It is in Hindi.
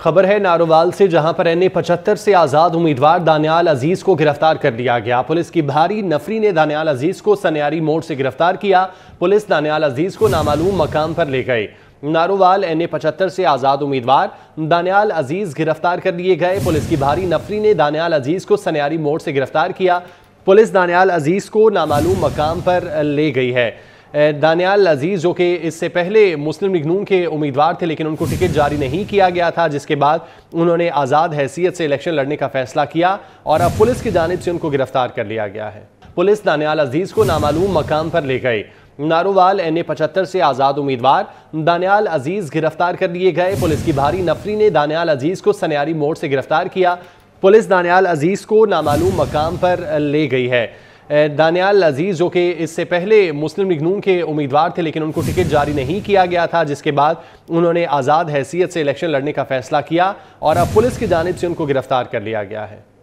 खबर है नारोवाल से जहां पर एन ए पचहत्तर से आज़ाद उम्मीदवार दानियाल अजीज को गिरफ्तार कर लिया गया पुलिस की भारी नफरी ने दानियाल अजीज को सनियारी मोड़ से गिरफ्तार किया पुलिस दानियाल अजीज को नामालूम मकाम पर ले गए नारोवाल एन ए पचहत्तर से आज़ाद उम्मीदवार दानियाल अजीज गिरफ्तार कर लिए गए पुलिस की भारी नफरी ने दानियाल अजीज को सनियारी मोड़ से गिरफ्तार किया पुलिस दानियाल अजीज को नामालूम मकाम पर ले गई है दानियाल अजीज़ जो कि इससे पहले मुस्लिम लीग नून के उम्मीदवार थे लेकिन उनको टिकट जारी नहीं किया गया था जिसके बाद उन्होंने आज़ाद हैसियत से इलेक्शन लड़ने का फैसला किया और अब पुलिस की जानब से उनको गिरफ्तार कर लिया गया है पुलिस दानियाल अजीज़ को नामालूम मकाम पर ले गई नारोवाल एन ए पचहत्तर से आज़ाद उम्मीदवार दानियाल अजीज़ गिरफ्तार कर लिए गए पुलिस की भारी नफरी ने दानियाल अजीज़ को सनियारी मोड़ से गिरफ्तार किया पुलिस दानियाल अजीज़ को नामालूम मकाम पर ले गई है दानियाल अजीज़ जो कि इससे पहले मुस्लिम लीग नून के उम्मीदवार थे लेकिन उनको टिकट जारी नहीं किया गया था जिसके बाद उन्होंने आज़ाद हैसियत से इलेक्शन लड़ने का फैसला किया और अब पुलिस की जानब से उनको गिरफ्तार कर लिया गया है